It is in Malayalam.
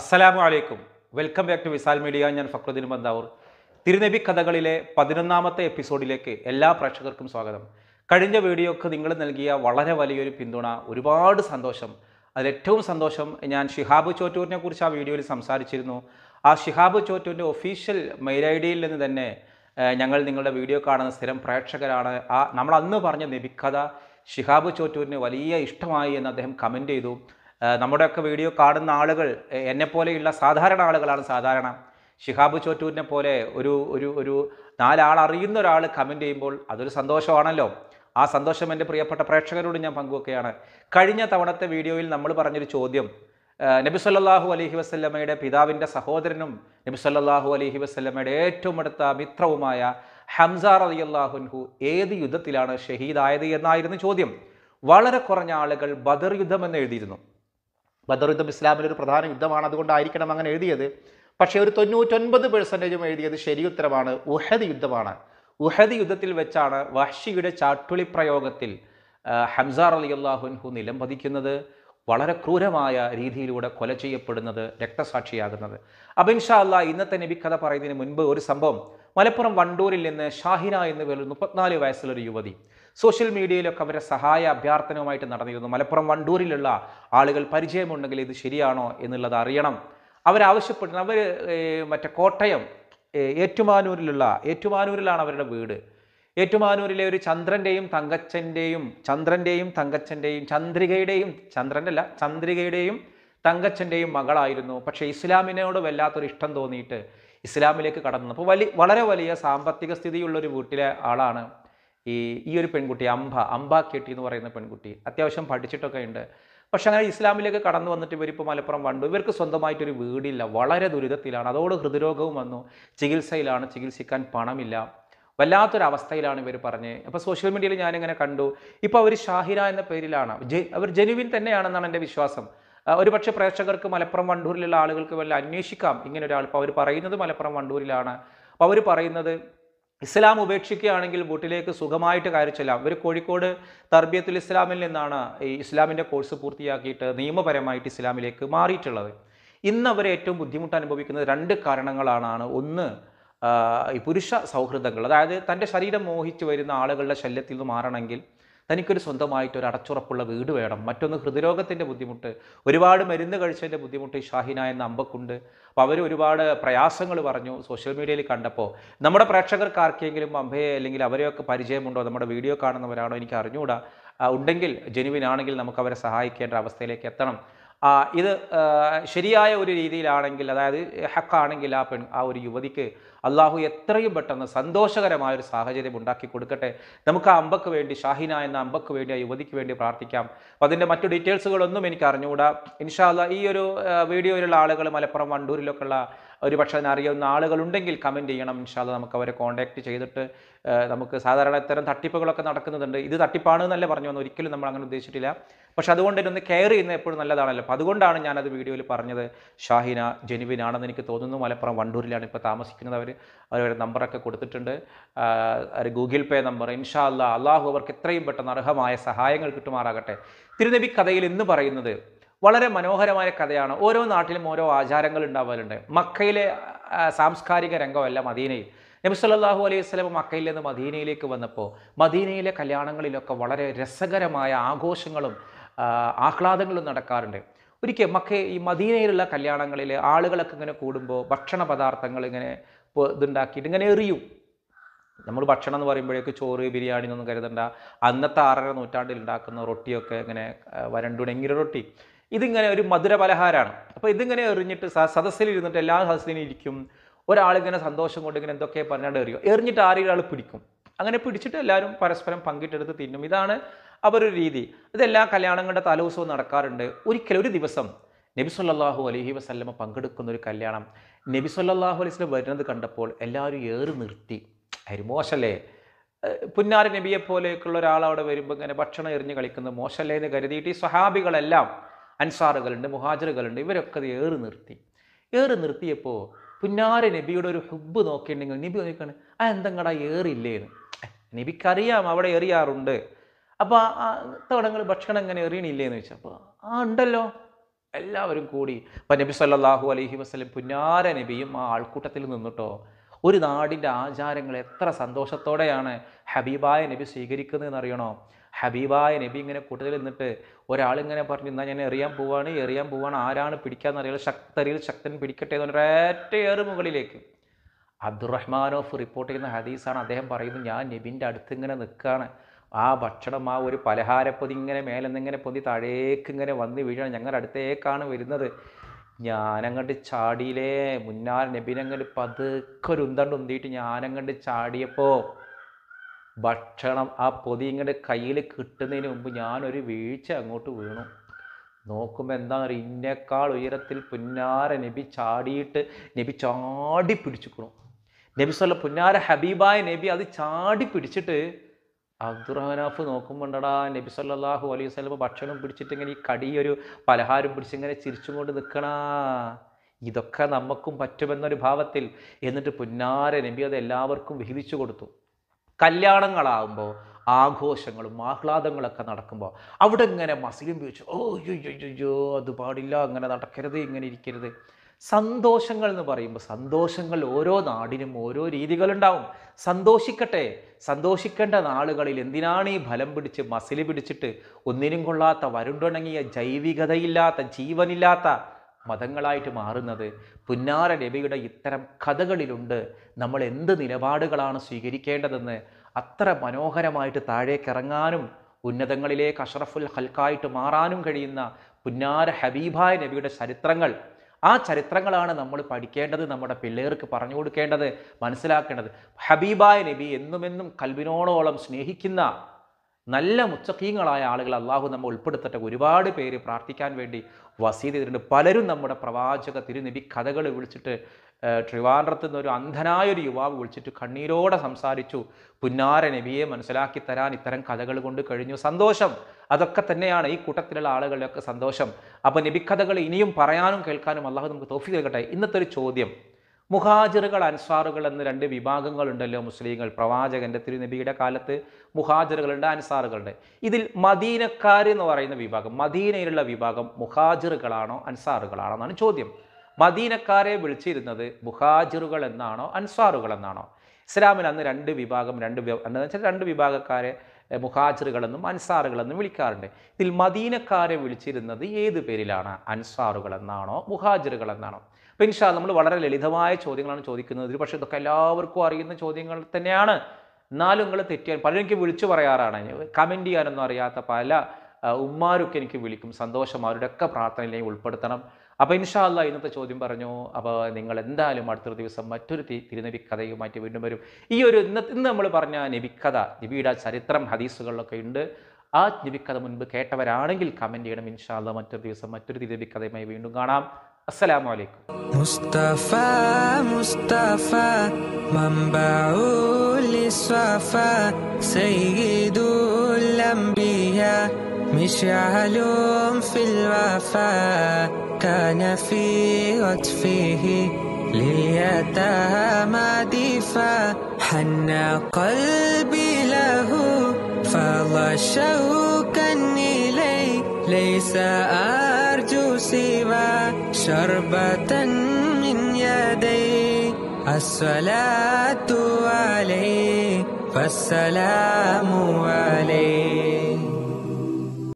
അസ്സലാമു അലൈക്കും welcome back to Visal media ഞാൻ ഫക്രുദ്ദീൻ ബന്ദാവൂർ തിരുനബി കഥകളിലെ പതിനൊന്നാമത്തെ എപ്പിസോഡിലേക്ക് എല്ലാ പ്രേക്ഷകർക്കും സ്വാഗതം കഴിഞ്ഞ വീഡിയോക്ക് നിങ്ങൾ നൽകിയ വളരെ വലിയൊരു പിന്തുണ ഒരുപാട് സന്തോഷം അതിലേറ്റവും സന്തോഷം ഞാൻ ഷിഹാബ് ചോറ്റൂരിനെ കുറിച്ച് ആ വീഡിയോയിൽ സംസാരിച്ചിരുന്നു ആ ഷിഹാബ് ചോറ്റൂരിൻ്റെ ഒഫീഷ്യൽ മെയിൽ ഐ ഡിയിൽ നിന്ന് തന്നെ ഞങ്ങൾ നിങ്ങളുടെ വീഡിയോ കാണുന്ന സ്ഥിരം പ്രേക്ഷകരാണ് ആ നമ്മൾ അന്ന് പറഞ്ഞ നബിക്കഥ ഷിഹാബ് ചോറ്റൂരിന് വലിയ ഇഷ്ടമായി എന്ന് അദ്ദേഹം കമൻറ്റ് ചെയ്തു നമ്മുടെയൊക്കെ വീഡിയോ കാണുന്ന ആളുകൾ എന്നെപ്പോലെയുള്ള സാധാരണ ആളുകളാണ് സാധാരണ ഷിഹാബ് ചോറ്റൂരിനെ പോലെ ഒരു ഒരു ഒരു നാലാൾ അറിയുന്ന ഒരാൾ കമൻറ്റ് ചെയ്യുമ്പോൾ അതൊരു സന്തോഷമാണല്ലോ ആ സന്തോഷം എൻ്റെ പ്രിയപ്പെട്ട പ്രേക്ഷകരോട് ഞാൻ പങ്കുവെക്കുകയാണ് കഴിഞ്ഞ തവണത്തെ വീഡിയോയിൽ നമ്മൾ പറഞ്ഞൊരു ചോദ്യം നബി സല്ലാഹു അലഹി വസ്ല്ലമ്മയുടെ പിതാവിൻ്റെ സഹോദരനും നബി സല്ലാഹു അലഹി വസ്ല്ലമ്മയുടെ ഏറ്റവും അടുത്ത മിത്രവുമായ ഹംസ അള്ളാഹുൻഹു ഏത് യുദ്ധത്തിലാണ് ഷഹീദായത് എന്നായിരുന്നു ചോദ്യം വളരെ കുറഞ്ഞ ആളുകൾ ബദർ യുദ്ധം എന്ന് എഴുതിയിരുന്നു ബദർ യുദ്ധം ഇസ്ലാമിലെ ഒരു പ്രധാന യുദ്ധമാണ് അതുകൊണ്ടായിരിക്കണം അങ്ങനെ എഴുതിയത് പക്ഷേ ഒരു തൊണ്ണൂറ്റൊൻപത് പെർസെൻറ്റേജും എഴുതിയത് ശരി ഉത്തരമാണ് ഉഹദ് യുദ്ധമാണ് ഉഹദ് യുദ്ധത്തിൽ വെച്ചാണ് വഹ്ഷിയുടെ ചാട്ടുളി പ്രയോഗത്തിൽ ഹംസാർ അലി അള്ളാഹുൻഹു നിലം പതിക്കുന്നത് വളരെ ക്രൂരമായ രീതിയിലൂടെ കൊല ചെയ്യപ്പെടുന്നത് രക്തസാക്ഷിയാകുന്നത് അബിൻഷാ അല്ലാ ഇന്നത്തെ നബി കഥ പറയുന്നതിന് മുൻപ് ഒരു സംഭവം മലപ്പുറം വണ്ടൂരിൽ നിന്ന് ഷാഹിന എന്ന് പേരിൽ മുപ്പത്തിനാല് വയസ്സുള്ളൊരു യുവതി സോഷ്യൽ മീഡിയയിലൊക്കെ അവരെ സഹായ അഭ്യർത്ഥനവുമായിട്ട് നടന്നിരുന്നു മലപ്പുറം വണ്ടൂരിലുള്ള ആളുകൾ പരിചയമുണ്ടെങ്കിൽ ഇത് ശരിയാണോ എന്നുള്ളത് അറിയണം അവരാവശ്യപ്പെടുന്ന അവർ മറ്റേ കോട്ടയം ഏറ്റുമാനൂരിലുള്ള ഏറ്റുമാനൂരിലാണ് അവരുടെ വീട് ഏറ്റുമാനൂരിലെ ഒരു ചന്ദ്രൻ്റെയും തങ്കച്ചൻ്റെയും ചന്ദ്രൻ്റെയും തങ്കച്ചൻ്റെയും ചന്ദ്രികയുടെയും ചന്ദ്രൻ്റെ അല്ല ചന്ദ്രികയുടെയും തങ്കച്ചൻ്റെയും മകളായിരുന്നു പക്ഷേ ഇസ്ലാമിനോട് വല്ലാത്തൊരു ഇഷ്ടം തോന്നിയിട്ട് ഇസ്ലാമിലേക്ക് കടന്നു അപ്പോൾ വലിയ വളരെ വലിയ സാമ്പത്തിക സ്ഥിതിയുള്ളൊരു വീട്ടിലെ ആളാണ് ഈ ഈ ഒരു പെൺകുട്ടി അംബ അംബ കെട്ടി എന്ന് പറയുന്ന പെൺകുട്ടി അത്യാവശ്യം പഠിച്ചിട്ടൊക്കെ ഉണ്ട് പക്ഷെ അങ്ങനെ ഇസ്ലാമിലേക്ക് കടന്നു വന്നിട്ട് ഇവരിപ്പോൾ മലപ്പുറം വണ്ടു ഇവർക്ക് സ്വന്തമായിട്ടൊരു വീടില്ല വളരെ ദുരിതത്തിലാണ് അതോട് ഹൃദ്രോഗവും വന്നു ചികിത്സയിലാണ് ചികിത്സിക്കാൻ പണമില്ല വല്ലാത്തൊരവസ്ഥയിലാണ് ഇവർ പറഞ്ഞ് അപ്പോൾ സോഷ്യൽ മീഡിയയിൽ ഞാനിങ്ങനെ കണ്ടു ഇപ്പോൾ അവർ ഷാഹിര എന്ന പേരിലാണ് അവർ ജെനുവിൻ തന്നെയാണെന്നാണ് എൻ്റെ വിശ്വാസം ഒരുപക്ഷെ പ്രേക്ഷകർക്ക് മലപ്പുറം വണ്ടൂരിലുള്ള ആളുകൾക്ക് വല്ല അന്വേഷിക്കാം ഇങ്ങനെ ഒരാൾ ഇപ്പോൾ അവർ പറയുന്നത് മലപ്പുറം വണ്ടൂരിലാണ് അപ്പോൾ അവർ പറയുന്നത് ഇസ്ലാം ഉപേക്ഷിക്കുകയാണെങ്കിൽ വീട്ടിലേക്ക് സുഖമായിട്ട് കയറി ചെല്ലാം ഇവർ കോഴിക്കോട് തർബിയത്തുൽ ഇസ്ലാമിൽ നിന്നാണ് ഈ ഇസ്ലാമിൻ്റെ കോഴ്സ് പൂർത്തിയാക്കിയിട്ട് നിയമപരമായിട്ട് ഇസ്ലാമിലേക്ക് മാറിയിട്ടുള്ളത് ഇന്ന് അവർ ഏറ്റവും ബുദ്ധിമുട്ട് അനുഭവിക്കുന്നത് രണ്ട് കാരണങ്ങളാണ് ഒന്ന് ഈ പുരുഷ സൗഹൃദങ്ങൾ അതായത് തൻ്റെ ശരീരം മോഹിച്ച് വരുന്ന ആളുകളുടെ ശല്യത്തിൽ നിന്ന് മാറണമെങ്കിൽ തനിക്കൊരു സ്വന്തമായിട്ട് ഒരു അടച്ചുറപ്പുള്ള വീട് വേണം മറ്റൊന്ന് ഹൃദ്രോഗത്തിൻ്റെ ബുദ്ധിമുട്ട് ഒരുപാട് മരുന്ന് കഴിച്ചതിൻ്റെ ബുദ്ധിമുട്ട് ഈ ഷാഹിന എന്ന അമ്പക്കുണ്ട് അപ്പോൾ അവർ ഒരുപാട് പ്രയാസങ്ങൾ പറഞ്ഞു സോഷ്യൽ മീഡിയയിൽ കണ്ടപ്പോൾ നമ്മുടെ പ്രേക്ഷകർക്ക് ആർക്കെങ്കിലും അമ്പയെ അല്ലെങ്കിൽ അവരെയൊക്കെ പരിചയമുണ്ടോ നമ്മുടെ വീഡിയോ കാണുന്നവരാണോ എനിക്ക് അറിഞ്ഞുകൂടാ ഉണ്ടെങ്കിൽ ജനുവിനാണെങ്കിൽ നമുക്ക് അവരെ സഹായിക്കേണ്ട അവസ്ഥയിലേക്ക് എത്തണം ഇത് ശരിയായ ഒരു രീതിയിലാണെങ്കിൽ അതായത് ഹക്കാണെങ്കിൽ ആ പെൺ ആ ഒരു യുവതിക്ക് അള്ളാഹു എത്രയും പെട്ടെന്ന് സന്തോഷകരമായ ഒരു സാഹചര്യം ഉണ്ടാക്കി കൊടുക്കട്ടെ നമുക്ക് ആ അമ്പക്ക് വേണ്ടി ഷാഹിന എന്ന അമ്പക്ക് വേണ്ടി ആ യുവതിക്ക് വേണ്ടി പ്രാർത്ഥിക്കാം അപ്പോൾ അതിൻ്റെ മറ്റു ഡീറ്റെയിൽസുകളൊന്നും എനിക്ക് അറിഞ്ഞുകൂടാ ഇൻഷാല്ല ഈ ഒരു വീഡിയോയിലുള്ള ആളുകൾ മലപ്പുറം വണ്ടൂരിലൊക്കെയുള്ള ഒരു പക്ഷേ അതിനറിയാവുന്ന ആളുകളുണ്ടെങ്കിൽ കമൻറ്റ് ചെയ്യണം ഇൻഷാല് നമുക്ക് അവരെ കോൺടാക്ട് ചെയ്തിട്ട് നമുക്ക് സാധാരണ ഇത്തരം തട്ടിപ്പുകളൊക്കെ നടക്കുന്നുണ്ട് ഇത് തട്ടിപ്പാണ് എന്നല്ല പറഞ്ഞു വന്നു ഒരിക്കലും നമ്മൾ അങ്ങനെ ഉദ്ദേശിച്ചിട്ടില്ല പക്ഷെ അതുകൊണ്ട് തന്നെ ഒന്ന് കെയർ ചെയ്യുന്ന എപ്പോഴും നല്ലതാണല്ലോ അപ്പോൾ അതുകൊണ്ടാണ് ഞാനത് വീഡിയോയിൽ പറഞ്ഞത് ഷാഹിന ജെനുവിനാണെന്ന് എനിക്ക് തോന്നുന്നു മലപ്പുറം വണ്ടൂരിലാണ് ഇപ്പോൾ താമസിക്കുന്നത് അവർ അവരുടെ നമ്പറൊക്കെ കൊടുത്തിട്ടുണ്ട് ഒരു ഗൂഗിൾ പേ നമ്പർ ഇൻഷാ അല്ലാ അള്ളാഹു അവർക്ക് എത്രയും പെട്ടെന്ന് അർഹമായ സഹായങ്ങൾ കിട്ടുമാറാകട്ടെ തിരുനബി കഥയിൽ എന്ന് പറയുന്നത് വളരെ മനോഹരമായ കഥയാണ് ഓരോ നാട്ടിലും ഓരോ ആചാരങ്ങൾ ഉണ്ടാവാറുണ്ട് മക്കയിലെ സാംസ്കാരിക രംഗമല്ല മദീനയിൽ നബി സല്ലാഹു അലൈഹി സ്വലം മക്കയിൽ നിന്ന് മദീനയിലേക്ക് വന്നപ്പോൾ മദീനയിലെ കല്യാണങ്ങളിലൊക്കെ വളരെ രസകരമായ ആഘോഷങ്ങളും ആഹ്ലാദങ്ങളും നടക്കാറുണ്ട് ഒരിക്കൽ മക്ക ഈ മദീനയിലുള്ള കല്യാണങ്ങളിൽ ആളുകളൊക്കെ ഇങ്ങനെ കൂടുമ്പോൾ ഭക്ഷണ പദാർത്ഥങ്ങൾ ഇങ്ങനെ ഇതുണ്ടാക്കിയിട്ട് ഇങ്ങനെ എറിയും നമ്മൾ ഭക്ഷണം എന്ന് പറയുമ്പോഴേക്ക് ചോറ് ബിരിയാണി എന്നൊന്നും കരുതണ്ട അന്നത്തെ ആറര നൂറ്റാണ്ടിൽ ഉണ്ടാക്കുന്ന റൊട്ടിയൊക്കെ ഇങ്ങനെ വരണ്ടുണെങ്കിൽ റൊട്ടി ഇതിങ്ങനെ ഒരു മധുര പലഹാരമാണ് അപ്പോൾ ഇതിങ്ങനെ എറിഞ്ഞിട്ട് സദസ്സിൽ ഇരുന്നിട്ട് എല്ലാ സദസ്സിലും ഇരിക്കും ഒരാളിങ്ങനെ സന്തോഷം കൊണ്ട് ഇങ്ങനെ എന്തൊക്കെ പറഞ്ഞാണ്ട് എറിയും എറിഞ്ഞിട്ട് ആരെയും ആൾ പിടിക്കും അങ്ങനെ പിടിച്ചിട്ട് എല്ലാവരും പരസ്പരം പങ്കിട്ടെടുത്ത് തിന്നും ഇതാണ് അവരൊരു രീതി ഇതെല്ലാ കല്യാണങ്ങളുടെ തലോത്സവം നടക്കാറുണ്ട് ഒരിക്കലും ഒരു ദിവസം നബി സല്ലാഹു അലഹി വസ്ല്ലമ പങ്കെടുക്കുന്ന ഒരു കല്യാണം നബി സല്ലാഹു അലൈഹി വസ്ലം വരുന്നത് കണ്ടപ്പോൾ എല്ലാവരും ഏറി നിർത്തി അരി മോശല്ലേ പുന്നാര നബിയെ പോലെയൊക്കെയുള്ള ഒരാൾ അവിടെ വരുമ്പോൾ ഇങ്ങനെ ഭക്ഷണം എറിഞ്ഞ് കളിക്കുന്നത് മോശമല്ലേ എന്ന് കരുതിയിട്ട് ഈ സ്വഹാബികളെല്ലാം അൻസാറുകളുണ്ട് മുഹാജറുകളുണ്ട് ഇവരൊക്കെ അത് ഏറി നിർത്തി ഏറി നിർത്തിയപ്പോൾ പുന്നാര നബിയുടെ ഒരു ഹുബ് നോക്കിയിട്ടുണ്ടെങ്കിൽ നബി നോക്കിയാണ് ആ എന്തെങ്കടാ ഏറില്ലേന്ന് നബിക്കറിയാം അവിടെ എറിയാറുണ്ട് അപ്പോൾ ആ തവണങ്ങൾ ഭക്ഷണം എങ്ങനെ എറിയണില്ലേന്ന് ചോദിച്ചു അപ്പോൾ ആ ഉണ്ടല്ലോ എല്ലാവരും കൂടി അപ്പം നബി സല്ലാഹു അലഹി വസ്ലം പുന്നാര നബിയും ആ ആൾക്കൂട്ടത്തിൽ നിന്നിട്ടോ ഒരു നാടിൻ്റെ ആചാരങ്ങൾ എത്ര സന്തോഷത്തോടെയാണ് ഹബീബായ നബി സ്വീകരിക്കുന്നതെന്ന് അറിയണോ ഹബീബായ നബി ഇങ്ങനെ കൂട്ടത്തിൽ നിന്നിട്ട് ഒരാളിങ്ങനെ പറഞ്ഞു എന്നാൽ ഞാൻ എറിയാൻ പോവാണ് എറിയാൻ പോവാണ് ആരാണ് പിടിക്കാന്ന് അറിയാതെ ശക്തരിയിൽ ശക്തൻ പിടിക്കട്ടെ എന്ന് ഒരേറ്റയേറെ മുകളിലേക്ക് അബ്ദുറഹ്മാൻ ഓഫ് റിപ്പോർട്ട് ചെയ്യുന്ന ഹദീസാണ് അദ്ദേഹം പറയുന്നത് ഞാൻ നബിൻ്റെ അടുത്ത് ഇങ്ങനെ നിൽക്കുകയാണ് ആ ഭക്ഷണം ആ ഒരു പലഹാരപ്പൊതി ഇങ്ങനെ മേലെ നിന്നിങ്ങനെ പൊതി താഴേക്ക് ഇങ്ങനെ വന്ന് വീഴണം ഞങ്ങളുടെ അടുത്തേക്കാണ് വരുന്നത് ഞാനങ്ങോട്ട് ചാടിയിലേ മുന്നാൽ നബിനങ്ങോട്ട് പതുക്കെ ഒരു ഉന്തണ്ട് ഉന്തിയിട്ട് ഞാനങ്ങോട്ട് ചാടിയപ്പോൾ ഭക്ഷണം ആ പൊതി ഇങ്ങനെ കയ്യിൽ കിട്ടുന്നതിന് മുമ്പ് ഞാനൊരു വീഴ്ച അങ്ങോട്ട് വീണു നോക്കുമ്പോൾ എന്താണ് ഇന്നേക്കാൾ ഉയരത്തിൽ പുന്നാര നബി ചാടിയിട്ട് നബി ചാടി പിടിച്ചിക്കണു നബി സ്വല്ല പുന്നാര ഹബീബായ നബി അത് ചാടി പിടിച്ചിട്ട് അബ്ദുറഹനാഫ് നോക്കുമ്പോണ്ടടാ നബി സല്ലാഹു അലൈഹി വസ്ലം ഭക്ഷണം പിടിച്ചിട്ട് ഇങ്ങനെ ഈ കടിയൊരു പലഹാരം പിടിച്ച് ഇങ്ങനെ ചിരിച്ചും കൊണ്ട് നിൽക്കണാ ഇതൊക്കെ നമുക്കും പറ്റുമെന്നൊരു ഭാവത്തിൽ എന്നിട്ട് പുന്നാര നബി അത് എല്ലാവർക്കും വിഹിതിച്ചു കൊടുത്തു കല്യാണങ്ങളാകുമ്പോൾ ആഘോഷങ്ങളും ആഹ്ലാദങ്ങളൊക്കെ നടക്കുമ്പോൾ അവിടെ ഇങ്ങനെ മസിലും ചോദിച്ചു ഓ അത് പാടില്ല അങ്ങനെ നടക്കരുത് ഇങ്ങനെ ഇരിക്കരുത് സന്തോഷങ്ങൾ എന്ന് പറയുമ്പോൾ സന്തോഷങ്ങൾ ഓരോ നാടിനും ഓരോ രീതികളുണ്ടാവും സന്തോഷിക്കട്ടെ സന്തോഷിക്കേണ്ട നാളുകളിൽ എന്തിനാണ് ഈ ഫലം പിടിച്ച് മസിൽ പിടിച്ചിട്ട് ഒന്നിനും കൊള്ളാത്ത വരുണ്ടുണങ്ങിയ ജൈവികതയില്ലാത്ത ജീവനില്ലാത്ത മതങ്ങളായിട്ട് മാറുന്നത് പുന്നാര നബിയുടെ ഇത്തരം കഥകളിലുണ്ട് നമ്മൾ എന്ത് നിലപാടുകളാണ് സ്വീകരിക്കേണ്ടതെന്ന് അത്ര മനോഹരമായിട്ട് താഴേക്കിറങ്ങാനും ഉന്നതങ്ങളിലേക്ക് അഷറഫുൽ ഹൽക്കായിട്ട് മാറാനും കഴിയുന്ന പുന്നാര ഹബീബായ നബിയുടെ ചരിത്രങ്ങൾ ആ ചരിത്രങ്ങളാണ് നമ്മൾ പഠിക്കേണ്ടത് നമ്മുടെ പിള്ളേർക്ക് പറഞ്ഞു കൊടുക്കേണ്ടത് മനസ്സിലാക്കേണ്ടത് ഹബീബായ നബി എന്നുമെന്നും കൽബിനോളോളം സ്നേഹിക്കുന്ന നല്ല മുച്ചക്കീങ്ങളായ ആളുകൾ അള്ളാഹു നമ്മൾ ഉൾപ്പെടുത്തട്ടെ ഒരുപാട് പേര് പ്രാർത്ഥിക്കാൻ വേണ്ടി വസീത് ചെയ്തിട്ടുണ്ട് പലരും നമ്മുടെ പ്രവാചക തിരുനബി കഥകൾ വിളിച്ചിട്ട് ട്രിവാൻഡ്രത്ത് നിന്നൊരു അന്ധനായൊരു യുവാവ് വിളിച്ചിട്ട് കണ്ണീരോടെ സംസാരിച്ചു പുന്നാര നബിയെ മനസ്സിലാക്കി തരാൻ ഇത്തരം കഥകൾ കൊണ്ട് കഴിഞ്ഞു സന്തോഷം അതൊക്കെ തന്നെയാണ് ഈ കൂട്ടത്തിലുള്ള ആളുകളിലൊക്കെ സന്തോഷം അപ്പോൾ നബിക്കഥകൾ ഇനിയും പറയാനും കേൾക്കാനും അള്ളാഹു നമുക്ക് തോഫി നൽകട്ടെ ഇന്നത്തെ ഒരു ചോദ്യം മുഹാജിറുകൾ അൻസാറുകൾ എന്ന് രണ്ട് വിഭാഗങ്ങളുണ്ടല്ലോ മുസ്ലിങ്ങൾ പ്രവാചകൻ്റെ തിരുനബിയുടെ കാലത്ത് മുഹാജിറുകളുണ്ട് അൻസാറുകളുണ്ട് ഇതിൽ മദീനക്കാർ എന്ന് പറയുന്ന വിഭാഗം മദീനയിലുള്ള വിഭാഗം മുഹാജിറുകളാണോ അൻസാറുകളാണോ എന്നാണ് ചോദ്യം മദീനക്കാരെ വിളിച്ചിരുന്നത് മുഹാജിറുകൾ എന്നാണോ അൻസാറുകൾ എന്നാണോ ഇസ്ലാമിൽ അന്ന് രണ്ട് വിഭാഗം രണ്ട് എന്താണെന്ന് വെച്ചാൽ രണ്ട് വിഭാഗക്കാരെ മുഹാജിറുകളെന്നും അൻസാറുകളെന്നും വിളിക്കാറുണ്ട് ഇതിൽ മദീനക്കാരെ വിളിച്ചിരുന്നത് ഏത് പേരിലാണ് അൻസാറുകൾ എന്നാണോ മുഹാജിറുകൾ എന്നാണോ അപ്പം ഇൻഷാ നമ്മൾ വളരെ ലളിതമായ ചോദ്യങ്ങളാണ് ചോദിക്കുന്നത് ഒരു പക്ഷേ ഇതൊക്കെ എല്ലാവർക്കും അറിയുന്ന ചോദ്യങ്ങൾ തന്നെയാണ് എന്നാലും നിങ്ങൾ തെറ്റിയാൽ പലരും എനിക്ക് വിളിച്ചു പറയാറാണ് കമൻറ്റ് ചെയ്യാനൊന്നും അറിയാത്ത പല ഉമ്മാരൊക്കെ എനിക്ക് വിളിക്കും സന്തോഷം അവരുടെയൊക്കെ പ്രാർത്ഥനയിലേക്ക് ഉൾപ്പെടുത്തണം അപ്പോൾ ഇൻഷാല്ല ഇന്നത്തെ ചോദ്യം പറഞ്ഞു അപ്പോൾ നിങ്ങൾ എന്തായാലും അടുത്തൊരു ദിവസം മറ്റൊരു തിരുനബി കഥയുമായിട്ട് വീണ്ടും വരും ഈ ഒരു ഇന്ന് ഇന്ന് നമ്മൾ പറഞ്ഞ നബിക്കഥ നബിയുടെ ചരിത്രം ഹദീസുകളിലൊക്കെ ഉണ്ട് ആ നബിക്കഥ മുൻപ് കേട്ടവരാണെങ്കിൽ കമൻറ്റ് ചെയ്യണം ഇൻഷാല്ല മറ്റൊരു ദിവസം മറ്റൊരു തിരുനബി കഥയുമായി വീണ്ടും കാണാം السلام عليكم مصطفى مصطفى منبع للصفا سيد الأنبياء مشعل في الوفا كان في عطفه لليتامى دفا حن قلبي له فالله شوقا إلي ليس أرجو سوى شربة من يدي الصلاة عليه والسلام عليه